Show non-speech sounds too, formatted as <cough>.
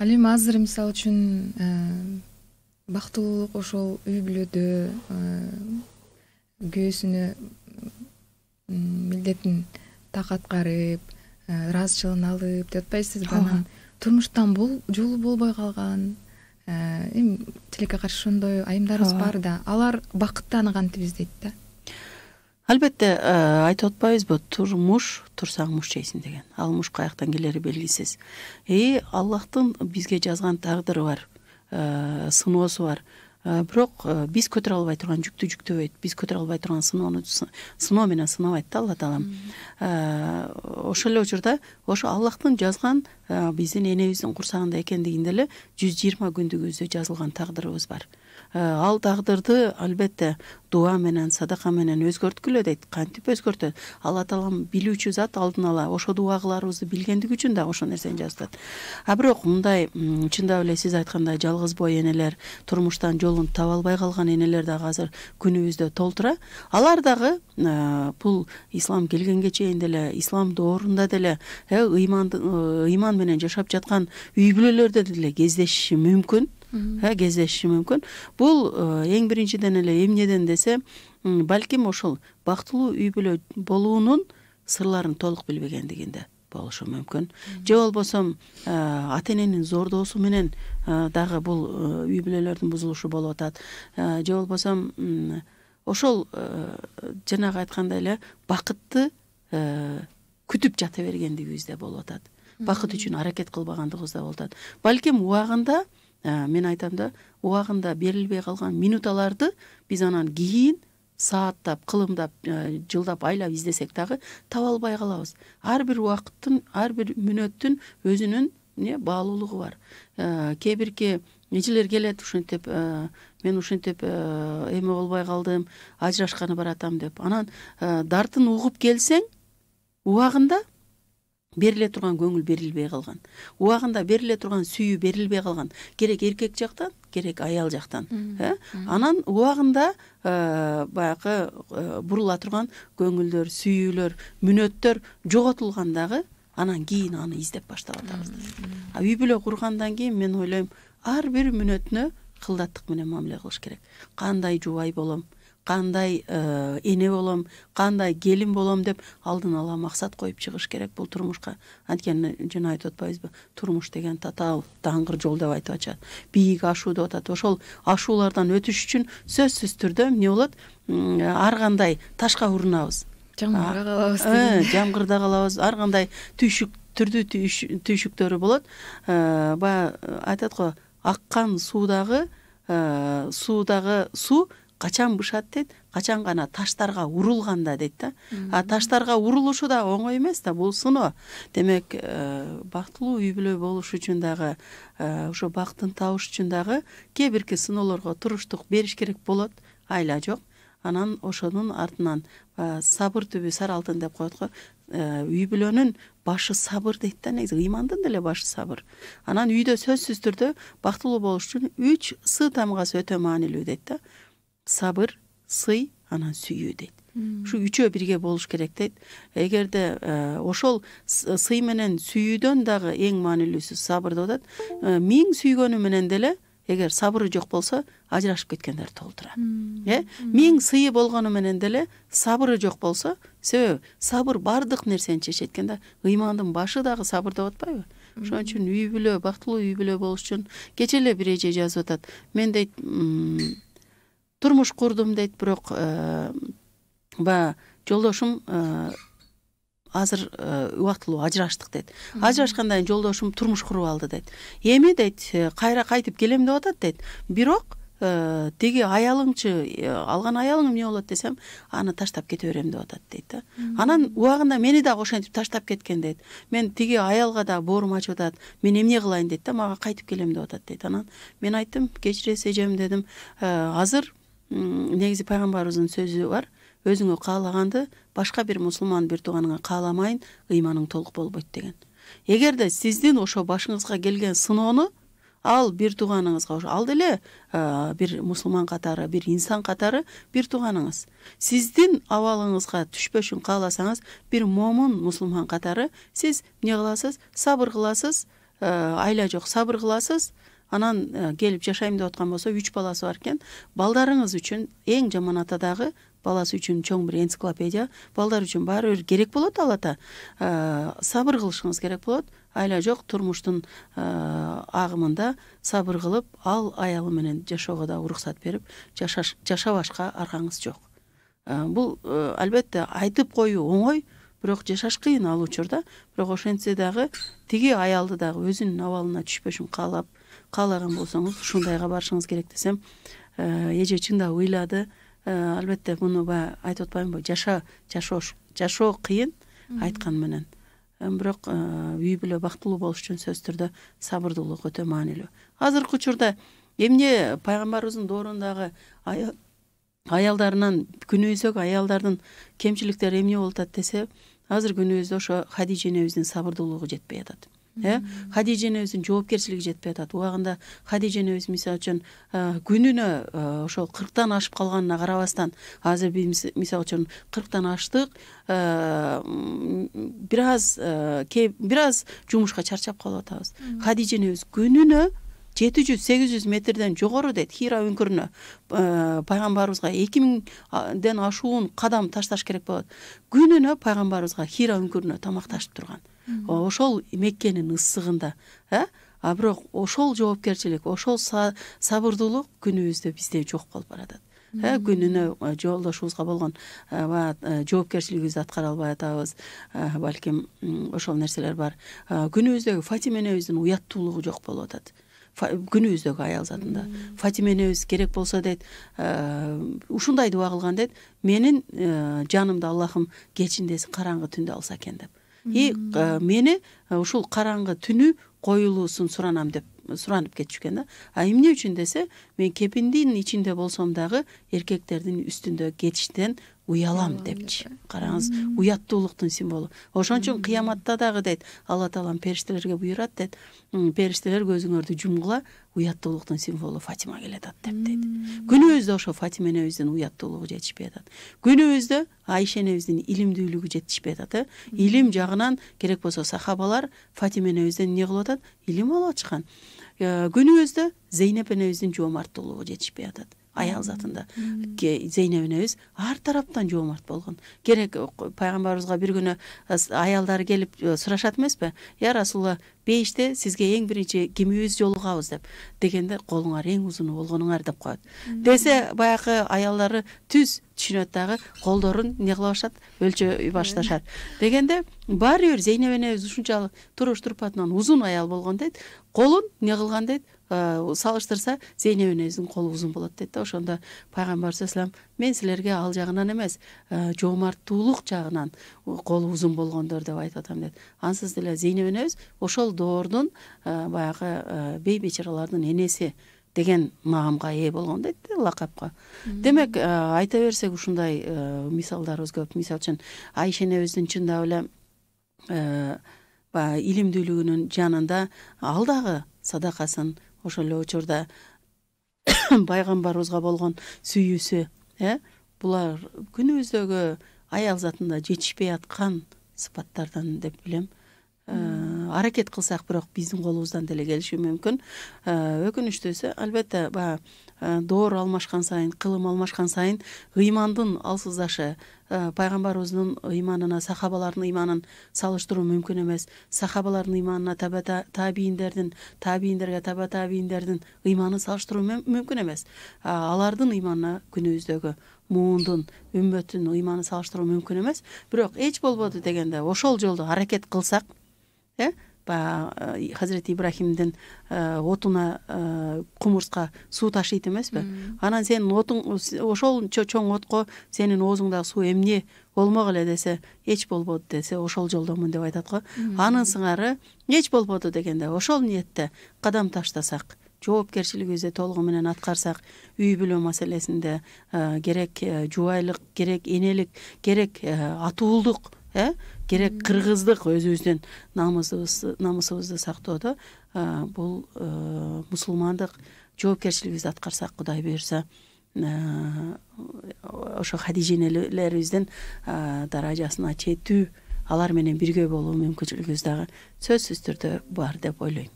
ал эми азыр мисалы үчүн э, бактылуулук ошол үй бүлөдө э, күйөөсүнө милдетин так аткарып ыраазычылыгын э, алып деп атпайсызбы анан турмуштан жолу болбой калган эми тилекке каршы ошондой айымдарыбыз бар да алар бакытты аны кантип издейт да албетте э, айтып атпайбызбы турмуш турсаң муш жейсиң деген ал муш каяктан келери белгисиз и аллахтын бизге жазган тагдыры бар э, сыноосу бар э, бирок биз көтөрө албай турган жүктү жүктөбөйт биз көтөрө албай турган сыноону сыноо менен сынабайт да алла таалам ошол эле учурда ошо аллахтын жазган биздин энебиздин курсагында экендигинде эле жүз жыйырма күндүгүбүздө жазылган тагдырыбыз бар Э, ал тагдырды албетте дуба менен садака менен өзгөрткүлө дейт кантип өзгөртөт алла таалам билүүчү зат алдын ала ошо дуба кылаарыбызды билгендиги үчүн даг ошол нерсени жазып атат а бирок мындай чындап эле сиз айткандай жалгыз бой энелер турмуштан жолун таба албай калган энелер дагы азыр күнүбүздө толтура алар дагы э, бул ислам келгенге чейин деле ислам доорунда деле э, ыйман ыйман менен жашап жаткан үй бүлөлөрдө деле кездешиши мүмкүн Э, кездешиши мүмкүн бул э, эң биринчиден эле эмнеден десе балким ошол бактылуу үй бүлө болуунун сырларын толук билбегендигинде болушу мүмкүн же болбосо э, ата эненин зордоосу менен дагы бул үй бүлөлөрдүн бузулушу болуп атат же болбосо ошол жанагы айткандай эле бакытты күтүп жата бергендигибизде болуп атат бакыт үчүн аракет кылбагандыгыбызда болуп атат балким убагында ә, мен айтамын да уағында берілбей қалған минуталарды біз анан кейін сааттап қылымдап, ә, жылдап айлап издесек дагы таба албай қаламыз әрбір уақыттың әрбір мүнөттің өзінің не баалуулугу бар ә, кээ бирки эжелер келет ушинтип ә, мен ушинтип ә, эме болбой калдым ажырашканы баратам деп анан дартын угуп келсең убагында бериле турган көңүл берилбей калган убагында бериле турган сүйүү берилбей калган керек эркек жактан керек аял жактан э анан убагында э, баягы э, бурула турган көңүлдөр сүйүүлөр мүнөттөр жоготулган дагы анан кийин аны издеп баштап атабыз а а үй бүлө кургандан кийин мен ойлойм ар бир мүнөтүнө кылдаттык менен мамиле кылыш керек кандай жубай болом кандай э, эне болом кандай келин болом деп алдын ала максат коюп чыгыш керек бул турмушка анткени жана айтып атпайбызбы турмуш деген татаал даңгыр жол деп айтып атышат бийик ашуу деп атат ошол ашуулардан өтүш үчүн сөзсүз түрдө эмне болот ар кандай ташка урунабызж э, жамгырда калабыз ар кандай түйшүк түрдүү түйшүктөрү болот э, баягы айтат го аккан суудагы суудагы суу качан бышат дейт качан гана таштарга урулганда дейт да а таштарга урулушу даг оңой эмес да бул сыноо демек э, бактылуу үй бүлө болуш үчүн дагы э, ошол бактын табыш үчүн дагы кээ бирки сыноолорго туруштук бериш керек болот айла жок анан ошонун артынан баягы сабыр түбү сары алтын деп коет го э, үй бүлөнүн башы сабыр дейт да негизи ыймандын деле башы сабыр анан үйдө сөзсүз түрдө бактылуу болуш үчүн үч с тамгасы өтө маанилүү дейт да сабыр сый анан сүйүү дейт ушу үчөө бирге болуш керек дейт эгерде ошол сый менен сүйүүдөн дагы эң маанилүүсү сабыр деп атат миң сүйгөнү менен деле эгер сабыры жок болсо ажырашып кеткендер толтура э миң сыйы болгону менен деле сабыры жок болсо себеби сабыр баардык нерсени чечет экен да ыймандын башы дагы сабыр деп атпайбы ошон үчүн үй бүлө бактылуу үй бүлө болуш үчүн кечэ эле бир эже жазып атат мен дейт турмуш курдум дейт бирок баягы жолдошум азыр убактылуу ажыраштык дейт ажырашкандан кийин жолдошум турмуш куруп алды дейт эми дейт кайра кайтып келем деп атат дейт бирок тиги аялыңчы алган аялың эмне болот десем аны таштап кете берем деп атат дейт да анан убагында мени дагы ошентип таштап кеткен дейт мен тиги аялга дагы боорум ачып атат мен эмне кылайын дейт да мага кайтып келем деп атат дейт анан мен айттым кечиресиз эжем дедим азыр негизи пайгамбарыбыздын сөзі бар өзүңө каалаганды башка бир мусулман бир тууганыңа кааламайын ыйманың толук болбойт деген эгерде сиздин ошо башыңызга келген сыноону ал бир тууганыңызга ошо ал деле бир мусулман катары бир инсан қатары бир туғаныңыз. сиздин абалыңызга түшпөшүн кааласаңыз бир момун мусулман катары сиз эмне кыласыз сабыр кыласыз Э, айла жок сабыр кыласыз анан э, келип жашайм деп аткан болсо үч баласы бар экен балдарыңыз үчүн эң жаман ата дагы баласы үчүн чоң бир энциклопедия балдар үчүн баары бир керек болот ал ата э, сабыр кылышыңыз керек болот айла жок турмуштун агымында сабыр кылып ал аялы менен жашоого да уруксат берип жашабашка аргаңыз жок бул албетте айтып коюу оңой бирок жашаш кыйын ал учурда бирок ошентсе дагы тиги аялды дагы өзүнүн абалына түшпөшүн каалап каалаган болсоңуз ушундайга барышыңыз керек десем э, эже чындап ыйлады э, албетте муну баягы айтып атпаймынбы жаша жашош жашоо кыйын айткан менен э, бирок үй бүлө бактылуу болуш үчүн сөзсүз түрдө сабырдуулук өтө маанилүү азыркы учурда эмне пайгамбарыбыздын доорундагы аялдарынан күнөөсөк аялдардын кемчиликтери эмне болуп атат десе азыркы күнүбүздө ошо хадижа энебиздин сабырдуулугу жетпей атат э хадижа энебиздин жоопкерчилиги жетпей атат убагында хадижа энебиз мисалы үчүн күнүнө ошол кырктан ашып калганына карабастан азыр биз мисалы үчүн кырктан аштык бир аз бир аз жумушка чарчап калып атабыз хадижа энебиз күнүнө жети жүз сегиз жүз метрден жогору дейт хира үңкүрүнө э, пайгамбарыбызга эки миңден ашуун кадам ташташ керек болот күнүнө пайгамбарыбызга хира үңкүрүнө ташып турган ошол меккенин ысыгында э а бирок ошол жоопкерчилик ошол сабырдуулук күнүбүздө бизде жок болуп баратат э, күнүнө э, жолдошубузга болгон баягы жоопкерчилигибизди аткара албай атабыз балким ошол нерселер бар күнүбүздөгү фатима энебиздин уяттуулугу жок болуп атат күнүбүздөгү аял затында фатима энебиз керек болсо дейт ә, ушундай дуба кылган дейт менин ә, жанымды аллахым кечиндеси караңгы түндө алса экен деп и ә, мени ушул караңгы түнү коюлуусун суранам деп суранып кетчү экен да а эмне үчүн десе мен кепиндин ичинде болсом дагы эркектердин үстүндө кетиштен уялам депчи караңыз уяттуулуктун символу ошон үчүн кыяматта дагы дейт алла таалам периштелерге буюрат дейт периштелер көзүңөрдү жумгула уяттуулуктун символу фатима келе атат деп дейт күнүбүздө ошол фатима энебиздин уяттуулугу жетишпей атат күнүбүздө айша энебиздин илимдүүлүгү жетишпей атат э илим жагынан керек болсо сахабалар фатима энебизден эмне кылып атат илим алып атышкан э, күнүбүздө зейнеп энебиздин жоомарттуулугу жетишпей атат аял затында зейнебинебиз ар тараптан жомарт болгон керек пайгамбарыбызга бир күнү аялдары келип сурашат эмеспи я расулулла бейиште сизге эң биринчи кимибиз жолугабыз деп дегенде колуңар эң узуну болгонуңар деп коет десе баягы аялдары түз түшүнөт дагы колдорун эмне кыла баштат өлчөй башташат дегенде баары бир зейнеп энебиз ушунчалык туруш турпатынан узун аял болгон дейт колун эмне кылган дейт Э, салыштырса зейнеп энебиздин колу узун болот дейт да ошондо пайгамбарыбызм мен силерге ал жагынан эмес э, жоомарттуулук жагынан колу узун болгондор деп айтып атам дейт ансыз деле зейнеп энебиз ошол доордун э, баягы бей бечаралардын энеси деген наамга ээ болгон дейт лакапка демек айта берсек ушундай мисалдарыбыз көп мисалы үчүн айш энебиздин чындап эле баягы илимдүүлүгүнүн жанында ал дагы садакасын ошол эле учурда <coughs> пайгамбарыбызга болгон сүйүүсү э булар күнүбүздөгү аял затында жетишпей аткан сыпаттардан деп билем Э, аракет кылсак бирок биздин колубуздан деле келиши мүмкүн э, өкүнүчтүүсү албетте баягы э, доор алмашкан сайын кылым алмашкан сайын ыймандын алсыздашы пайгамбарыбыздын ыйманына сахабалардын ыйманын салыштыруу мүмкүн эмес сахабалардын ыйманына таба табииндердин табииндерге таба табииндердин ыйманын салыштыруу мүмкүн эмес алардын ыйманына күнүбүздөгү муундун үмбөттүн ыйманын салыштыруу мүмкүн эмес бирок эч болбоду дегенде ошол жолдо аракет кылсак иә э, хазіреті отына э, отуна э, су суу емес пе анан сенин отың ошол чоң отко сенин оозуңдагы суу эмне болмок эле десе эч болбоду десе ошол жолдомун деп айтат го анын сыңары эч болбоду дегенде ошол ниетте кадам таштасак жоопкерчилигибизди толугу менен аткарсак үй бүлө маселесинде керек жубайлык керек энелик керек атуулдук Э? керек кыргыздык өзүбүздүн намысыбызды сактоодо бул э, мусулмандык жоопкерчилигибизди аткарсак кудай буюрса э, ошо хади энелерибиздин даражасына жетүү алар менен бирге болуу мүмкүнчүлүгүбүз дагы сөзсүз түрдө бар деп ойлойм